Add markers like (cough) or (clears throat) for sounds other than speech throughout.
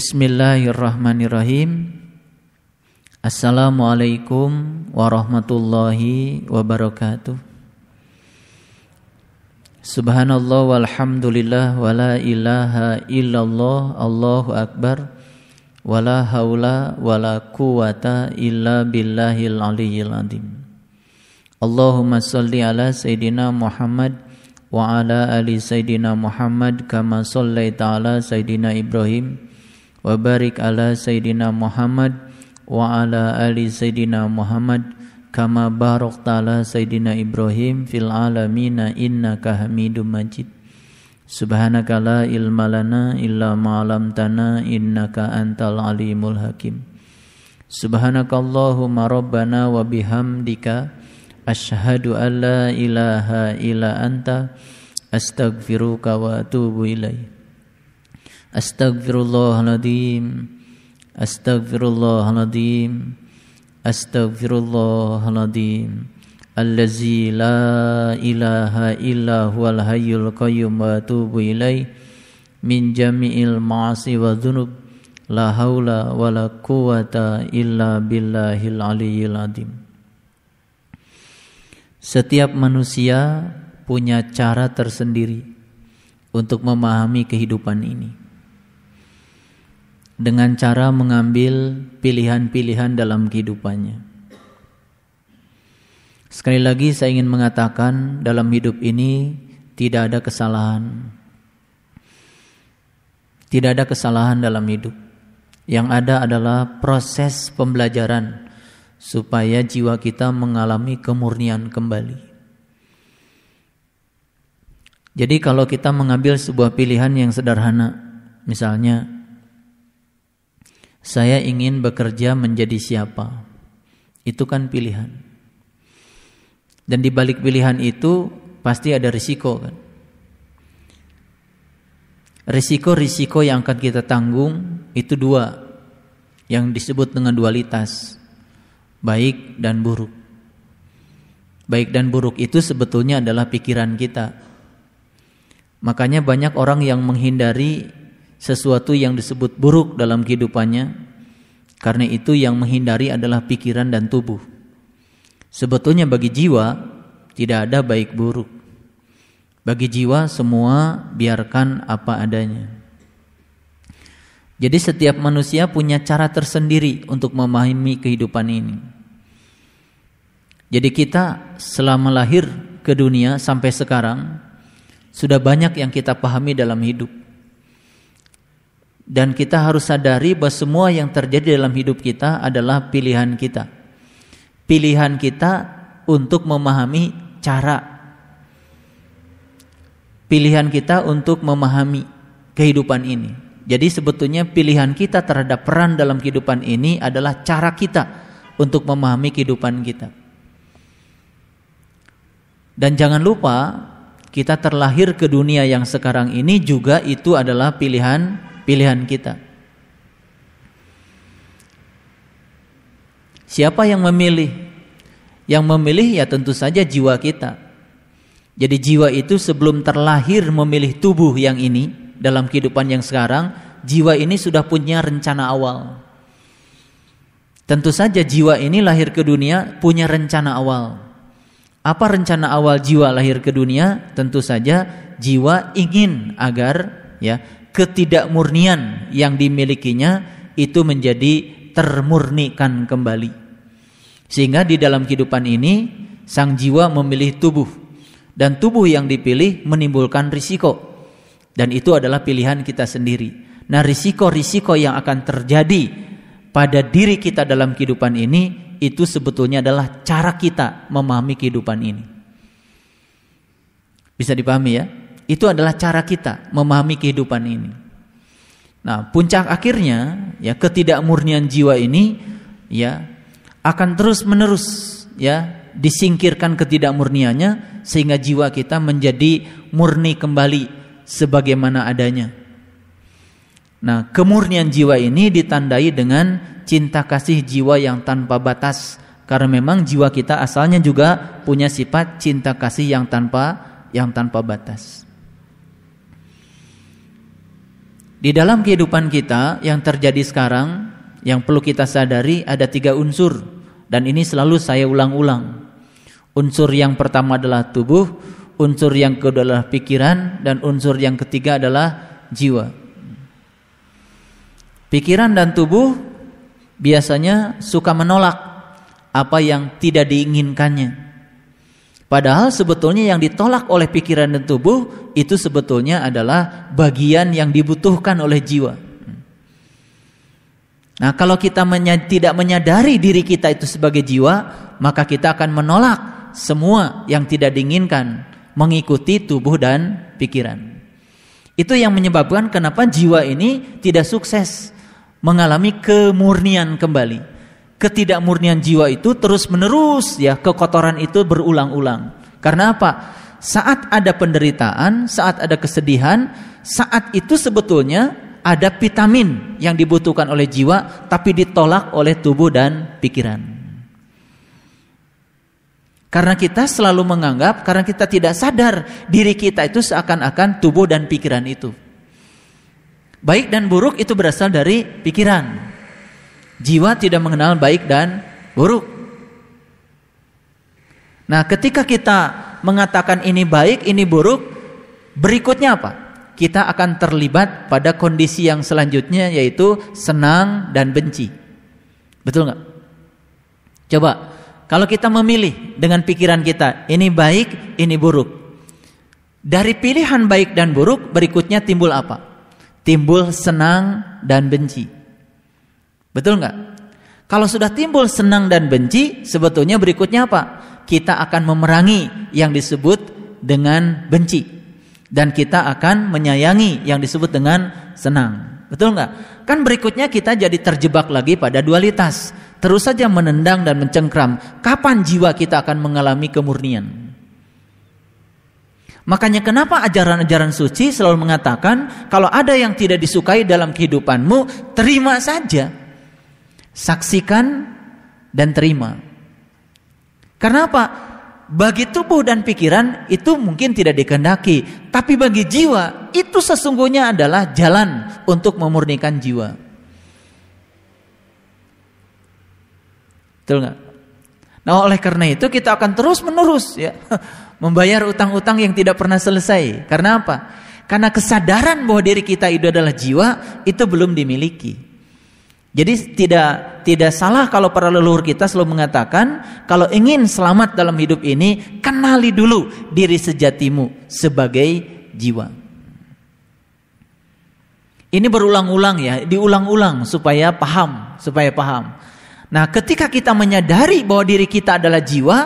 Bismillahirrahmanirrahim Assalamualaikum warahmatullahi wabarakatuh Subhanallah walhamdulillah wala ilaha illallah Allahu akbar wala haula wala quwata illa billahil aliyyil adim Allahumma salli ala Sayyidina Muhammad wa ala ali Sayyidina Muhammad kama Wa ala Sayyidina Ibrahim wa ala sayyidina Muhammad wa ala ali sayyidina Muhammad kama barakta ala Ibrahim fil alamina innaka Hamidum Majid subhanaka la ilma lana illa ma 'allamtana innaka antal alimul hakim asyhadu alla ilaha illa anta astaghfiruka wa atubu Astagfirullahaladzim, Astagfirullahaladzim, Astagfirullahaladzim. Allazi la ilaha illa huwal hayyul qayyum wa atubu ilaih Min jami'il ma'asi wa dhunub La hawla wa la quwata illa billahil aliyyil adim Setiap manusia punya cara tersendiri untuk memahami kehidupan ini dengan cara mengambil pilihan-pilihan dalam kehidupannya. Sekali lagi saya ingin mengatakan dalam hidup ini tidak ada kesalahan. Tidak ada kesalahan dalam hidup. Yang ada adalah proses pembelajaran supaya jiwa kita mengalami kemurnian kembali. Jadi kalau kita mengambil sebuah pilihan yang sederhana, misalnya saya ingin bekerja menjadi siapa. Itu kan pilihan. Dan di balik pilihan itu pasti ada risiko kan. Risiko-risiko yang akan kita tanggung itu dua yang disebut dengan dualitas baik dan buruk. Baik dan buruk itu sebetulnya adalah pikiran kita. Makanya banyak orang yang menghindari sesuatu yang disebut buruk dalam kehidupannya karena itu yang menghindari adalah pikiran dan tubuh. Sebetulnya bagi jiwa tidak ada baik buruk. Bagi jiwa semua biarkan apa adanya. Jadi setiap manusia punya cara tersendiri untuk memahami kehidupan ini. Jadi kita selama lahir ke dunia sampai sekarang sudah banyak yang kita pahami dalam hidup dan kita harus sadari bahwa semua yang terjadi dalam hidup kita adalah pilihan kita. Pilihan kita untuk memahami cara. Pilihan kita untuk memahami kehidupan ini. Jadi sebetulnya pilihan kita terhadap peran dalam kehidupan ini adalah cara kita untuk memahami kehidupan kita. Dan jangan lupa kita terlahir ke dunia yang sekarang ini juga itu adalah pilihan pilihan kita. Siapa yang memilih? Yang memilih ya tentu saja jiwa kita. Jadi jiwa itu sebelum terlahir memilih tubuh yang ini dalam kehidupan yang sekarang, jiwa ini sudah punya rencana awal. Tentu saja jiwa ini lahir ke dunia punya rencana awal. Apa rencana awal jiwa lahir ke dunia? Tentu saja jiwa ingin agar ya ketidakmurnian yang dimilikinya itu menjadi termurnikan kembali. Sehingga di dalam kehidupan ini sang jiwa memilih tubuh dan tubuh yang dipilih menimbulkan risiko. Dan itu adalah pilihan kita sendiri. Nah, risiko-risiko yang akan terjadi pada diri kita dalam kehidupan ini itu sebetulnya adalah cara kita memahami kehidupan ini. Bisa dipahami ya? Itu adalah cara kita memahami kehidupan ini. Nah, puncak akhirnya ya ketidakmurnian jiwa ini ya akan terus-menerus ya disingkirkan ketidakmurniannya sehingga jiwa kita menjadi murni kembali sebagaimana adanya. Nah, kemurnian jiwa ini ditandai dengan cinta kasih jiwa yang tanpa batas karena memang jiwa kita asalnya juga punya sifat cinta kasih yang tanpa yang tanpa batas. Di dalam kehidupan kita yang terjadi sekarang yang perlu kita sadari ada tiga unsur dan ini selalu saya ulang-ulang. Unsur yang pertama adalah tubuh, unsur yang kedua adalah pikiran dan unsur yang ketiga adalah jiwa. Pikiran dan tubuh biasanya suka menolak apa yang tidak diinginkannya. Padahal sebetulnya yang ditolak oleh pikiran dan tubuh itu sebetulnya adalah bagian yang dibutuhkan oleh jiwa. Nah, kalau kita menya tidak menyadari diri kita itu sebagai jiwa, maka kita akan menolak semua yang tidak diinginkan mengikuti tubuh dan pikiran. Itu yang menyebabkan kenapa jiwa ini tidak sukses mengalami kemurnian kembali ketidakmurnian jiwa itu terus-menerus ya kekotoran itu berulang-ulang. Karena apa? Saat ada penderitaan, saat ada kesedihan, saat itu sebetulnya ada vitamin yang dibutuhkan oleh jiwa tapi ditolak oleh tubuh dan pikiran. Karena kita selalu menganggap, karena kita tidak sadar diri kita itu seakan-akan tubuh dan pikiran itu. Baik dan buruk itu berasal dari pikiran. Jiwa tidak mengenal baik dan buruk. Nah, ketika kita mengatakan ini baik, ini buruk, berikutnya apa? Kita akan terlibat pada kondisi yang selanjutnya yaitu senang dan benci. Betul nggak? Coba, kalau kita memilih dengan pikiran kita, ini baik, ini buruk. Dari pilihan baik dan buruk berikutnya timbul apa? Timbul senang dan benci. Betul nggak? Kalau sudah timbul senang dan benci, sebetulnya berikutnya apa? Kita akan memerangi yang disebut dengan benci dan kita akan menyayangi yang disebut dengan senang. Betul nggak? Kan berikutnya kita jadi terjebak lagi pada dualitas. Terus saja menendang dan mencengkram. Kapan jiwa kita akan mengalami kemurnian? Makanya kenapa ajaran-ajaran suci selalu mengatakan kalau ada yang tidak disukai dalam kehidupanmu, terima saja. Saksikan dan terima. Karena apa? Bagi tubuh dan pikiran itu mungkin tidak dikehendaki, tapi bagi jiwa itu sesungguhnya adalah jalan untuk memurnikan jiwa. Betul nggak? Nah, oleh karena itu kita akan terus menerus ya (laughs) membayar utang-utang yang tidak pernah selesai. Karena apa? Karena kesadaran bahwa diri kita itu adalah jiwa itu belum dimiliki. Jadi tidak tidak salah kalau para leluhur kita selalu mengatakan kalau ingin selamat dalam hidup ini kenali dulu diri sejatimu sebagai jiwa. Ini berulang-ulang ya, diulang-ulang supaya paham, supaya paham. Nah, ketika kita menyadari bahwa diri kita adalah jiwa,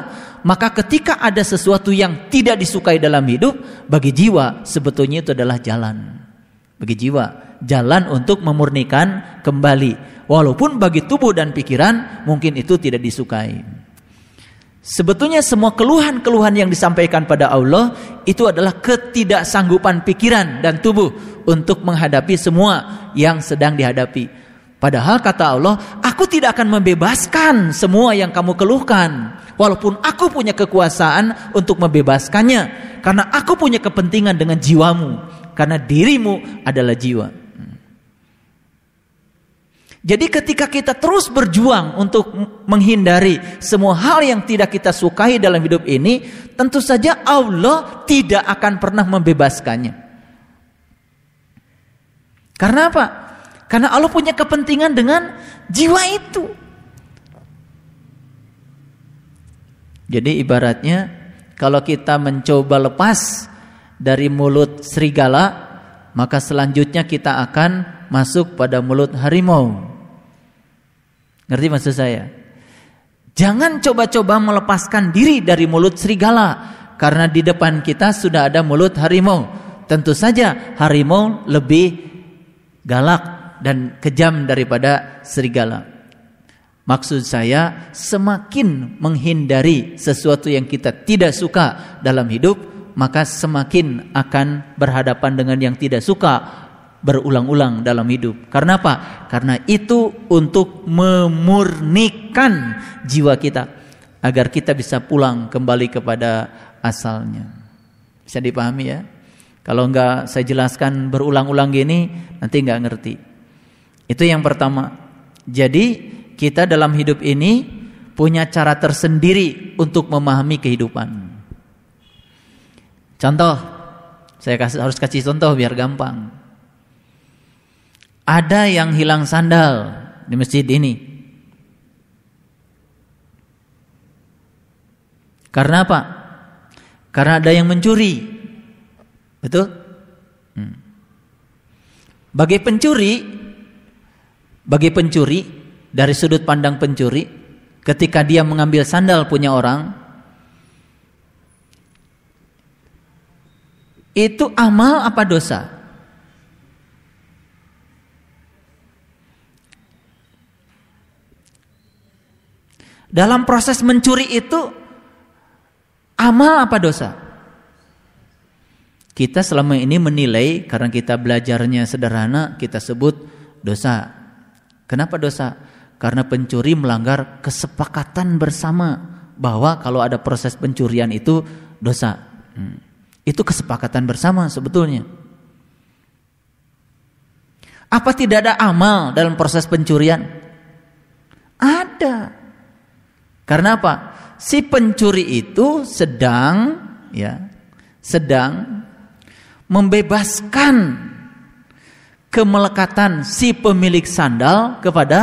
maka ketika ada sesuatu yang tidak disukai dalam hidup, bagi jiwa sebetulnya itu adalah jalan. Bagi jiwa jalan untuk memurnikan kembali. Walaupun bagi tubuh dan pikiran mungkin itu tidak disukai. Sebetulnya semua keluhan-keluhan yang disampaikan pada Allah itu adalah ketidaksanggupan pikiran dan tubuh untuk menghadapi semua yang sedang dihadapi. Padahal kata Allah, aku tidak akan membebaskan semua yang kamu keluhkan. Walaupun aku punya kekuasaan untuk membebaskannya. Karena aku punya kepentingan dengan jiwamu. Karena dirimu adalah jiwa. Jadi ketika kita terus berjuang untuk menghindari semua hal yang tidak kita sukai dalam hidup ini, tentu saja Allah tidak akan pernah membebaskannya. Karena apa? Karena Allah punya kepentingan dengan jiwa itu. Jadi ibaratnya kalau kita mencoba lepas dari mulut serigala, maka selanjutnya kita akan masuk pada mulut harimau. Ngerti maksud saya? Jangan coba-coba melepaskan diri dari mulut serigala karena di depan kita sudah ada mulut harimau. Tentu saja harimau lebih galak dan kejam daripada serigala. Maksud saya, semakin menghindari sesuatu yang kita tidak suka dalam hidup, maka semakin akan berhadapan dengan yang tidak suka berulang-ulang dalam hidup. Karena apa? Karena itu untuk memurnikan jiwa kita agar kita bisa pulang kembali kepada asalnya. Bisa dipahami ya? Kalau enggak saya jelaskan berulang-ulang gini nanti enggak ngerti. Itu yang pertama. Jadi kita dalam hidup ini punya cara tersendiri untuk memahami kehidupan. Contoh, saya harus kasih contoh biar gampang. Ada yang hilang sandal di masjid ini. Karena apa? Karena ada yang mencuri. Betul? Hmm. Bagi pencuri, bagi pencuri dari sudut pandang pencuri, ketika dia mengambil sandal punya orang, itu amal apa dosa? Dalam proses mencuri itu amal apa dosa? Kita selama ini menilai karena kita belajarnya sederhana, kita sebut dosa. Kenapa dosa? Karena pencuri melanggar kesepakatan bersama bahwa kalau ada proses pencurian itu dosa. Hmm. Itu kesepakatan bersama sebetulnya. Apa tidak ada amal dalam proses pencurian? Ada. Karena apa? Si pencuri itu sedang ya, sedang membebaskan kemelekatan si pemilik sandal kepada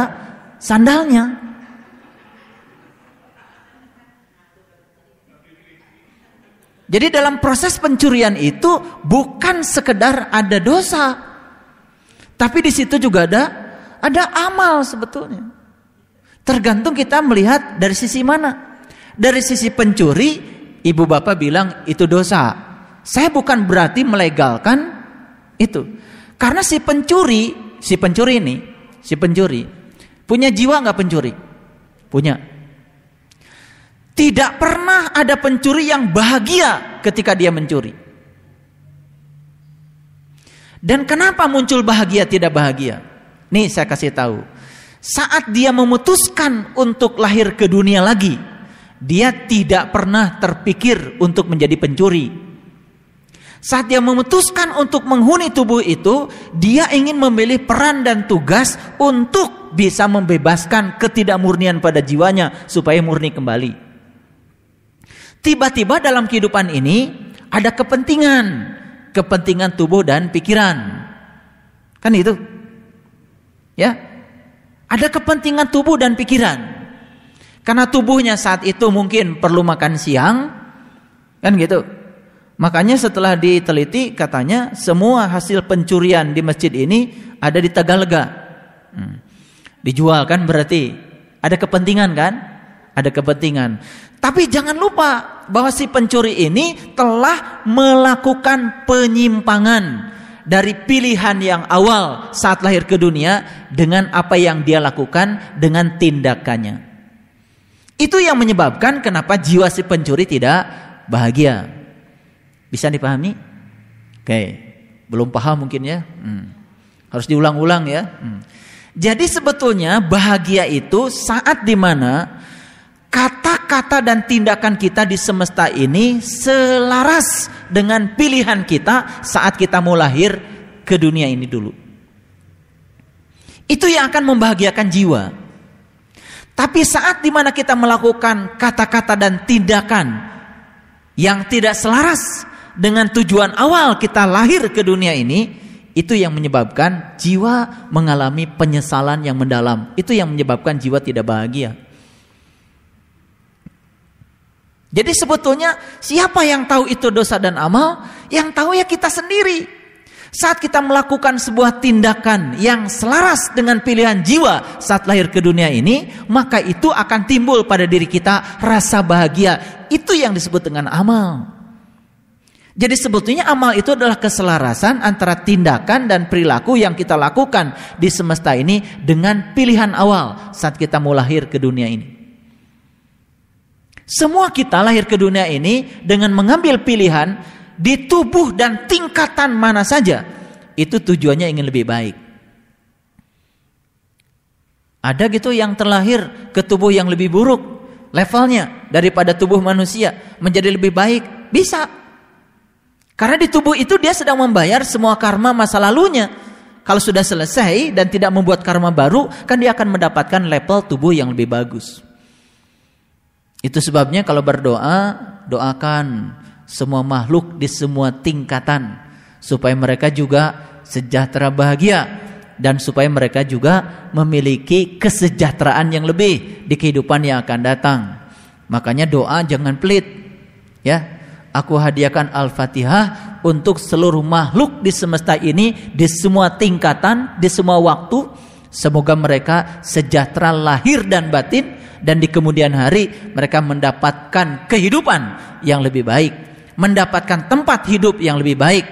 sandalnya. Jadi dalam proses pencurian itu bukan sekedar ada dosa, tapi di situ juga ada ada amal sebetulnya. Tergantung kita melihat dari sisi mana. Dari sisi pencuri, ibu bapak bilang itu dosa. Saya bukan berarti melegalkan itu. Karena si pencuri, si pencuri ini, si pencuri punya jiwa nggak pencuri? Punya. Tidak pernah ada pencuri yang bahagia ketika dia mencuri. Dan kenapa muncul bahagia tidak bahagia? Nih saya kasih tahu. Saat dia memutuskan untuk lahir ke dunia lagi, dia tidak pernah terpikir untuk menjadi pencuri. Saat dia memutuskan untuk menghuni tubuh itu, dia ingin memilih peran dan tugas untuk bisa membebaskan ketidakmurnian pada jiwanya supaya murni kembali. Tiba-tiba dalam kehidupan ini ada kepentingan, kepentingan tubuh dan pikiran. Kan itu? Ya, ada kepentingan tubuh dan pikiran. Karena tubuhnya saat itu mungkin perlu makan siang, kan gitu. Makanya setelah diteliti katanya semua hasil pencurian di masjid ini ada di Tagalega. Hmm. Dijual kan berarti ada kepentingan kan? Ada kepentingan. Tapi jangan lupa bahwa si pencuri ini telah melakukan penyimpangan dari pilihan yang awal saat lahir ke dunia dengan apa yang dia lakukan dengan tindakannya. Itu yang menyebabkan kenapa jiwa si pencuri tidak bahagia. Bisa dipahami? Oke, belum paham mungkin ya. Hmm. Harus diulang-ulang ya. Hmm. Jadi sebetulnya bahagia itu saat dimana kata-kata dan tindakan kita di semesta ini selaras dengan pilihan kita saat kita mau lahir ke dunia ini dulu. Itu yang akan membahagiakan jiwa. Tapi saat dimana kita melakukan kata-kata dan tindakan yang tidak selaras dengan tujuan awal kita lahir ke dunia ini, itu yang menyebabkan jiwa mengalami penyesalan yang mendalam. Itu yang menyebabkan jiwa tidak bahagia. Jadi sebetulnya siapa yang tahu itu dosa dan amal? Yang tahu ya kita sendiri. Saat kita melakukan sebuah tindakan yang selaras dengan pilihan jiwa saat lahir ke dunia ini, maka itu akan timbul pada diri kita rasa bahagia. Itu yang disebut dengan amal. Jadi sebetulnya amal itu adalah keselarasan antara tindakan dan perilaku yang kita lakukan di semesta ini dengan pilihan awal saat kita mau lahir ke dunia ini. Semua kita lahir ke dunia ini dengan mengambil pilihan di tubuh dan tingkatan mana saja. Itu tujuannya ingin lebih baik. Ada gitu yang terlahir ke tubuh yang lebih buruk levelnya daripada tubuh manusia menjadi lebih baik bisa karena di tubuh itu dia sedang membayar semua karma masa lalunya kalau sudah selesai dan tidak membuat karma baru kan dia akan mendapatkan level tubuh yang lebih bagus itu sebabnya kalau berdoa, doakan semua makhluk di semua tingkatan supaya mereka juga sejahtera bahagia dan supaya mereka juga memiliki kesejahteraan yang lebih di kehidupan yang akan datang. Makanya doa jangan pelit. Ya. Aku hadiahkan Al-Fatihah untuk seluruh makhluk di semesta ini di semua tingkatan, di semua waktu. Semoga mereka sejahtera lahir dan batin dan di kemudian hari mereka mendapatkan kehidupan yang lebih baik, mendapatkan tempat hidup yang lebih baik,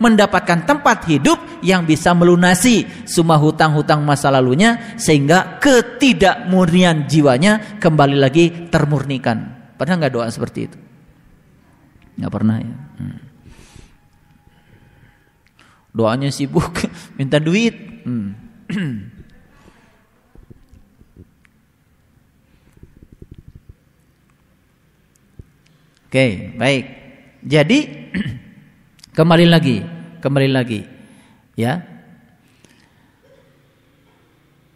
mendapatkan tempat hidup yang bisa melunasi semua hutang-hutang masa lalunya sehingga ketidakmurnian jiwanya kembali lagi termurnikan. Pernah nggak doa seperti itu? Nggak pernah ya. Hmm. Doanya sibuk (laughs) minta duit. Hmm. (clears throat) Oke, baik. Jadi (clears throat) kembali lagi, kembali lagi. Ya.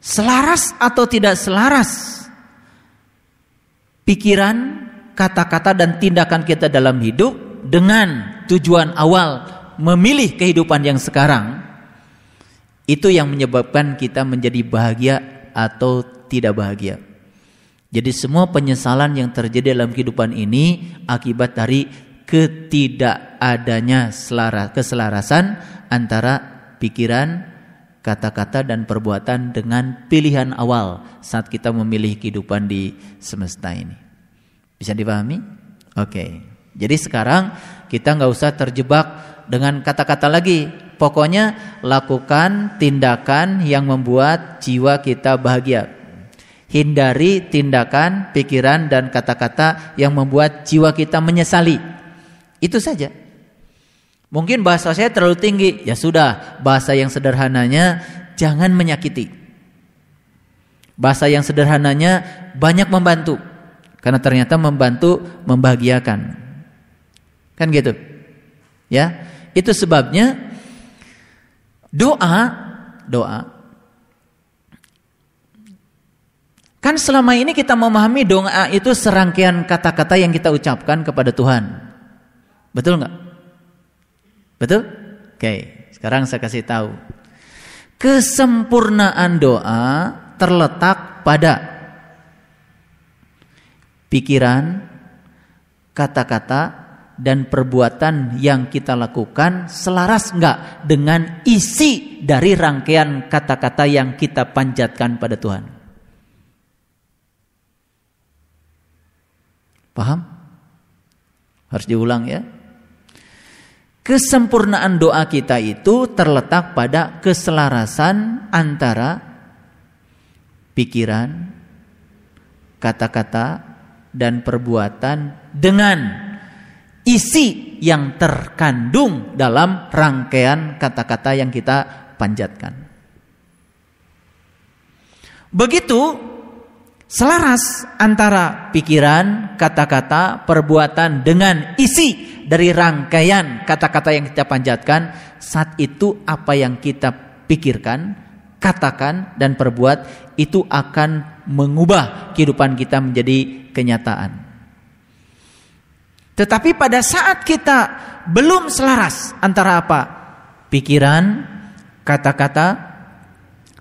Selaras atau tidak selaras pikiran, kata-kata dan tindakan kita dalam hidup dengan tujuan awal memilih kehidupan yang sekarang itu yang menyebabkan kita menjadi bahagia atau tidak bahagia. Jadi semua penyesalan yang terjadi dalam kehidupan ini akibat dari ketidakadanya selara, keselarasan antara pikiran, kata-kata dan perbuatan dengan pilihan awal saat kita memilih kehidupan di semesta ini. Bisa dipahami? Oke. Jadi sekarang kita nggak usah terjebak dengan kata-kata lagi. Pokoknya lakukan tindakan yang membuat jiwa kita bahagia Hindari tindakan, pikiran dan kata-kata yang membuat jiwa kita menyesali. Itu saja. Mungkin bahasa saya terlalu tinggi. Ya sudah, bahasa yang sederhananya jangan menyakiti. Bahasa yang sederhananya banyak membantu. Karena ternyata membantu membahagiakan. Kan gitu. Ya. Itu sebabnya doa doa Kan selama ini kita memahami doa itu serangkaian kata-kata yang kita ucapkan kepada Tuhan. Betul nggak? Betul? Oke, sekarang saya kasih tahu. Kesempurnaan doa terletak pada pikiran, kata-kata, dan perbuatan yang kita lakukan selaras nggak dengan isi dari rangkaian kata-kata yang kita panjatkan pada Tuhan. Paham? Harus diulang ya. Kesempurnaan doa kita itu terletak pada keselarasan antara pikiran, kata-kata, dan perbuatan dengan isi yang terkandung dalam rangkaian kata-kata yang kita panjatkan. Begitu selaras antara pikiran, kata-kata, perbuatan dengan isi dari rangkaian kata-kata yang kita panjatkan saat itu apa yang kita pikirkan, katakan dan perbuat itu akan mengubah kehidupan kita menjadi kenyataan. Tetapi pada saat kita belum selaras antara apa? Pikiran, kata-kata,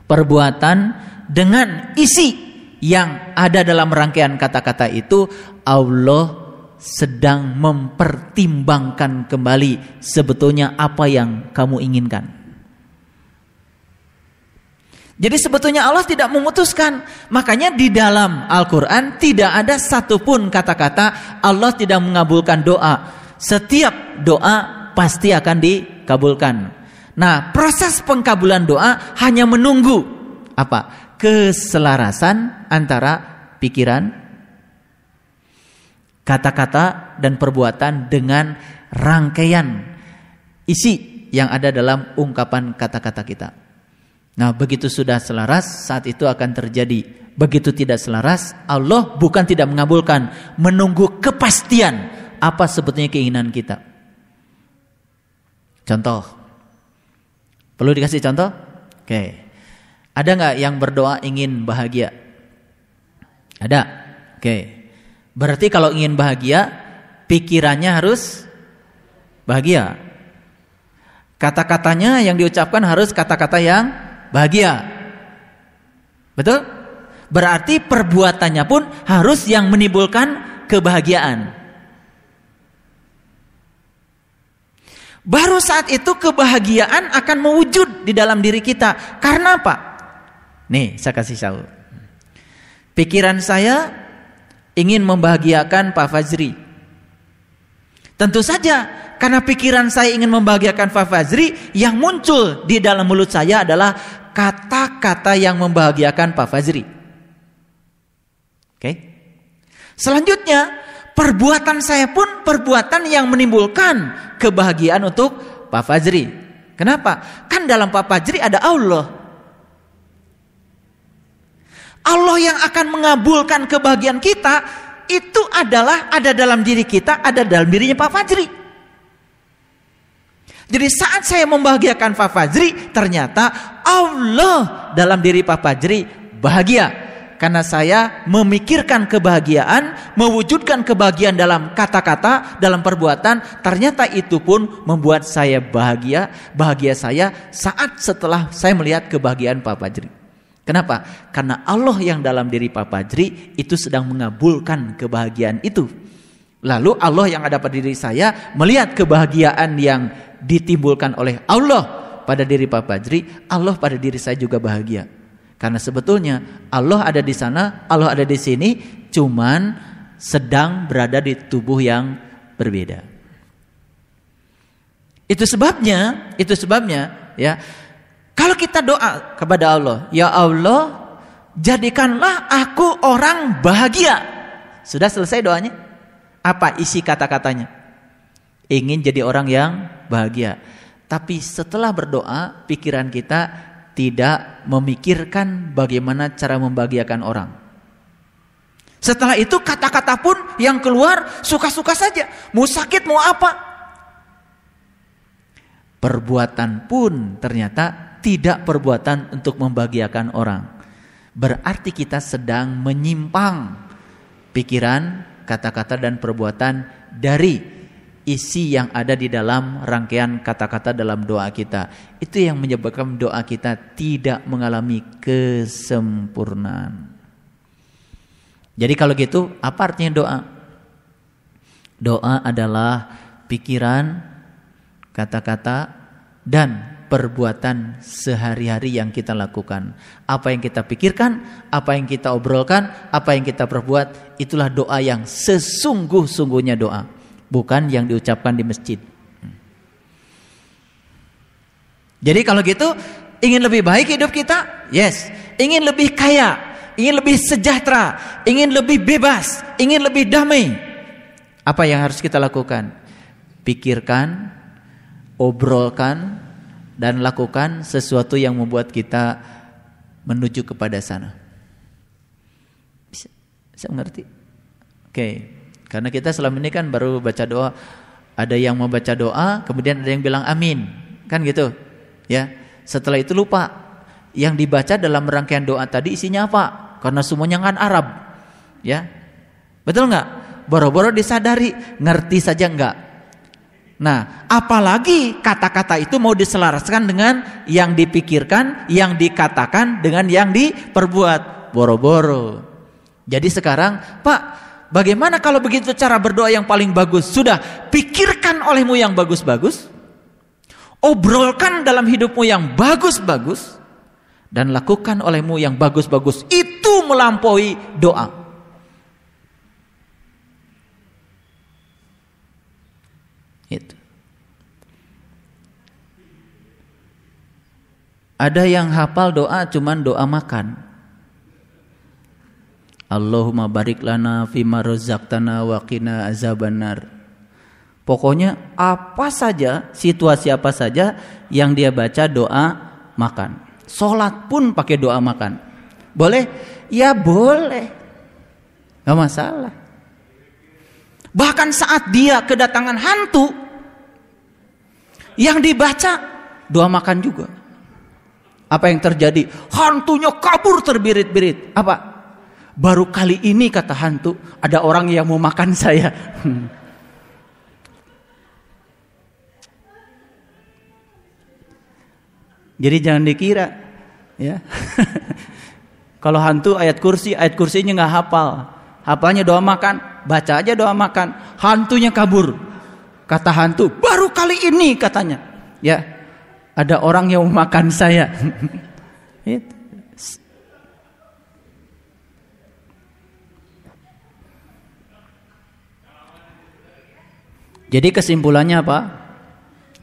perbuatan dengan isi yang ada dalam rangkaian kata-kata itu Allah sedang mempertimbangkan kembali sebetulnya apa yang kamu inginkan. Jadi sebetulnya Allah tidak memutuskan. Makanya di dalam Al-Quran tidak ada satupun kata-kata Allah tidak mengabulkan doa. Setiap doa pasti akan dikabulkan. Nah proses pengkabulan doa hanya menunggu apa? keselarasan antara pikiran, kata-kata dan perbuatan dengan rangkaian isi yang ada dalam ungkapan kata-kata kita. Nah, begitu sudah selaras, saat itu akan terjadi. Begitu tidak selaras, Allah bukan tidak mengabulkan, menunggu kepastian apa sebetulnya keinginan kita. Contoh. Perlu dikasih contoh? Oke. Okay. Ada nggak yang berdoa ingin bahagia? Ada. Oke. Berarti kalau ingin bahagia, pikirannya harus bahagia. Kata-katanya yang diucapkan harus kata-kata yang bahagia. Betul? Berarti perbuatannya pun harus yang menimbulkan kebahagiaan. Baru saat itu kebahagiaan akan mewujud di dalam diri kita. Karena apa? Nih, saya kasih tahu. Pikiran saya ingin membahagiakan Pak Fajri. Tentu saja karena pikiran saya ingin membahagiakan Pak Fajri, yang muncul di dalam mulut saya adalah kata-kata yang membahagiakan Pak Fajri. Oke. Selanjutnya, perbuatan saya pun perbuatan yang menimbulkan kebahagiaan untuk Pak Fajri. Kenapa? Kan dalam Pak Fajri ada Allah. Allah yang akan mengabulkan kebahagiaan kita itu adalah ada dalam diri kita, ada dalam dirinya Pak Fajri. Jadi saat saya membahagiakan Pak Fajri, ternyata Allah dalam diri Pak Fajri bahagia. Karena saya memikirkan kebahagiaan, mewujudkan kebahagiaan dalam kata-kata, dalam perbuatan, ternyata itu pun membuat saya bahagia, bahagia saya saat setelah saya melihat kebahagiaan Pak Fajri. Kenapa? Karena Allah yang dalam diri Pak Fajri itu sedang mengabulkan kebahagiaan itu. Lalu Allah yang ada pada diri saya melihat kebahagiaan yang ditimbulkan oleh Allah pada diri Pak Fajri, Allah pada diri saya juga bahagia. Karena sebetulnya Allah ada di sana, Allah ada di sini, cuman sedang berada di tubuh yang berbeda. Itu sebabnya, itu sebabnya ya kalau kita doa kepada Allah, ya Allah, jadikanlah aku orang bahagia. Sudah selesai doanya? Apa isi kata-katanya? Ingin jadi orang yang bahagia. Tapi setelah berdoa, pikiran kita tidak memikirkan bagaimana cara membahagiakan orang. Setelah itu kata-kata pun yang keluar suka-suka saja. Mau sakit mau apa. Perbuatan pun ternyata tidak perbuatan untuk membahagiakan orang. Berarti kita sedang menyimpang pikiran, kata-kata dan perbuatan dari isi yang ada di dalam rangkaian kata-kata dalam doa kita. Itu yang menyebabkan doa kita tidak mengalami kesempurnaan. Jadi kalau gitu apa artinya doa? Doa adalah pikiran, kata-kata dan perbuatan sehari-hari yang kita lakukan. Apa yang kita pikirkan, apa yang kita obrolkan, apa yang kita perbuat, itulah doa yang sesungguh-sungguhnya doa, bukan yang diucapkan di masjid. Jadi kalau gitu, ingin lebih baik hidup kita? Yes. Ingin lebih kaya, ingin lebih sejahtera, ingin lebih bebas, ingin lebih damai. Apa yang harus kita lakukan? Pikirkan, obrolkan, dan lakukan sesuatu yang membuat kita menuju kepada sana. Bisa, bisa mengerti? Oke, okay. karena kita selama ini kan baru baca doa, ada yang mau baca doa, kemudian ada yang bilang amin, kan gitu, ya. Setelah itu lupa yang dibaca dalam rangkaian doa tadi isinya apa? Karena semuanya kan Arab, ya. Betul nggak? Boro-boro disadari, ngerti saja nggak? Nah, apalagi kata-kata itu mau diselaraskan dengan yang dipikirkan, yang dikatakan dengan yang diperbuat. Boro-boro. Jadi sekarang, Pak, bagaimana kalau begitu cara berdoa yang paling bagus? Sudah, pikirkan olehmu yang bagus-bagus. Obrolkan dalam hidupmu yang bagus-bagus. Dan lakukan olehmu yang bagus-bagus. Itu melampaui doa. Ada yang hafal doa cuman doa makan. Allahumma barik lana fi razaqtana wa qina azabannar. Pokoknya apa saja, situasi apa saja yang dia baca doa makan. Salat pun pakai doa makan. Boleh? Ya boleh. Gak masalah. Bahkan saat dia kedatangan hantu, yang dibaca doa makan juga. Apa yang terjadi? Hantunya kabur terbirit-birit. Apa? Baru kali ini kata hantu, ada orang yang mau makan saya. Hmm. Jadi jangan dikira ya. (laughs) Kalau hantu ayat kursi, ayat kursinya nggak hafal. Hafalnya doa makan, baca aja doa makan. Hantunya kabur. Kata hantu, baru kali ini katanya. Ya. Ada orang yang memakan saya. (laughs) Jadi kesimpulannya apa?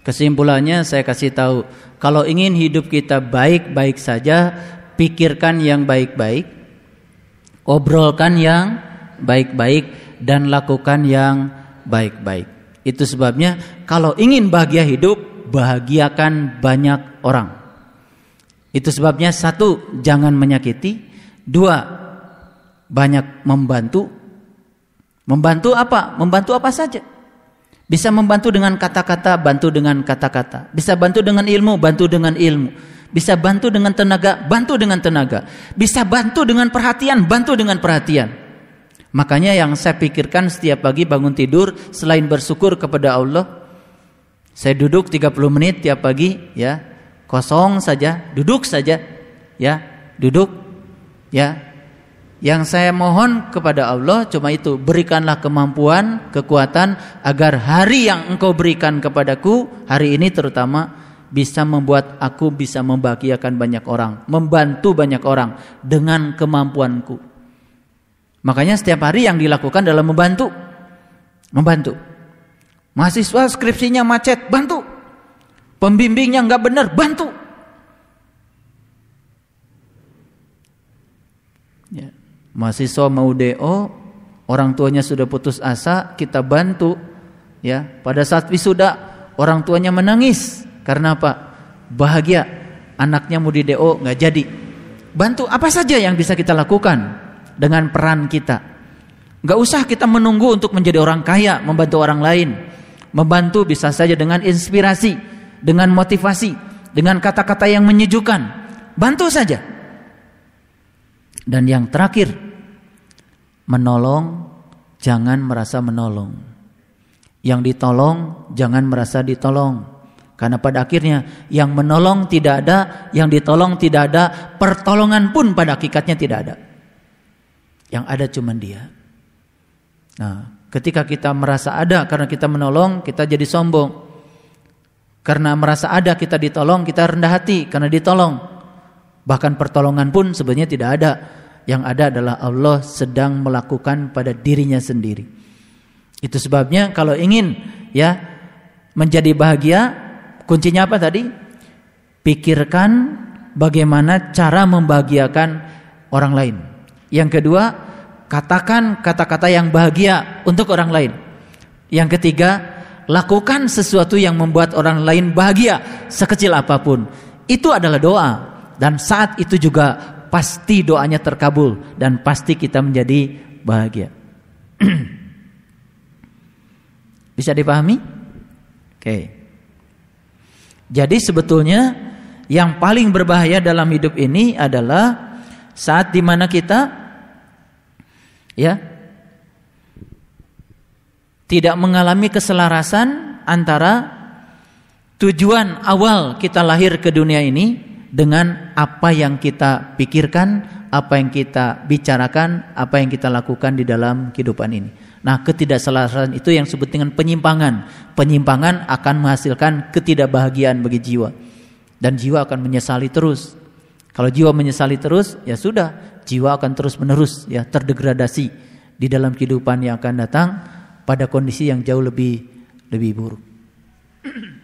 Kesimpulannya saya kasih tahu, kalau ingin hidup kita baik-baik saja, pikirkan yang baik-baik, obrolkan yang baik-baik dan lakukan yang baik-baik. Itu sebabnya kalau ingin bahagia hidup, bahagiakan banyak orang. Itu sebabnya satu jangan menyakiti, dua banyak membantu. Membantu apa? Membantu apa saja. Bisa membantu dengan kata-kata, bantu dengan kata-kata. Bisa bantu dengan ilmu, bantu dengan ilmu. Bisa bantu dengan tenaga, bantu dengan tenaga. Bisa bantu dengan perhatian, bantu dengan perhatian. Makanya yang saya pikirkan setiap pagi bangun tidur selain bersyukur kepada Allah, saya duduk 30 menit tiap pagi ya, kosong saja, duduk saja ya, duduk ya. Yang saya mohon kepada Allah cuma itu, berikanlah kemampuan, kekuatan agar hari yang Engkau berikan kepadaku hari ini terutama bisa membuat aku bisa membahagiakan banyak orang, membantu banyak orang dengan kemampuanku. Makanya setiap hari yang dilakukan dalam membantu, membantu. Mahasiswa skripsinya macet, bantu. Pembimbingnya nggak benar, bantu. Ya. Mahasiswa mau DO, orang tuanya sudah putus asa, kita bantu. Ya, pada saat wisuda, orang tuanya menangis. Karena apa? Bahagia, anaknya mau di DO nggak jadi. Bantu apa saja yang bisa kita lakukan dengan peran kita. Gak usah kita menunggu untuk menjadi orang kaya, membantu orang lain. Membantu bisa saja dengan inspirasi, dengan motivasi, dengan kata-kata yang menyejukkan. Bantu saja. Dan yang terakhir, menolong jangan merasa menolong. Yang ditolong jangan merasa ditolong. Karena pada akhirnya yang menolong tidak ada, yang ditolong tidak ada, pertolongan pun pada hakikatnya tidak ada. Yang ada cuma dia. Nah, Ketika kita merasa ada karena kita menolong, kita jadi sombong. Karena merasa ada kita ditolong, kita rendah hati karena ditolong. Bahkan pertolongan pun sebenarnya tidak ada. Yang ada adalah Allah sedang melakukan pada dirinya sendiri. Itu sebabnya kalau ingin ya menjadi bahagia, kuncinya apa tadi? Pikirkan bagaimana cara membahagiakan orang lain. Yang kedua, katakan kata-kata yang bahagia untuk orang lain. Yang ketiga, lakukan sesuatu yang membuat orang lain bahagia sekecil apapun. Itu adalah doa dan saat itu juga pasti doanya terkabul dan pasti kita menjadi bahagia. (clears throat) Bisa dipahami? Oke. Jadi sebetulnya yang paling berbahaya dalam hidup ini adalah saat dimana kita ya tidak mengalami keselarasan antara tujuan awal kita lahir ke dunia ini dengan apa yang kita pikirkan, apa yang kita bicarakan, apa yang kita lakukan di dalam kehidupan ini. Nah, ketidakselarasan itu yang disebut dengan penyimpangan. Penyimpangan akan menghasilkan ketidakbahagiaan bagi jiwa. Dan jiwa akan menyesali terus. Kalau jiwa menyesali terus, ya sudah, jiwa akan terus menerus ya terdegradasi di dalam kehidupan yang akan datang pada kondisi yang jauh lebih lebih buruk. (clears throat)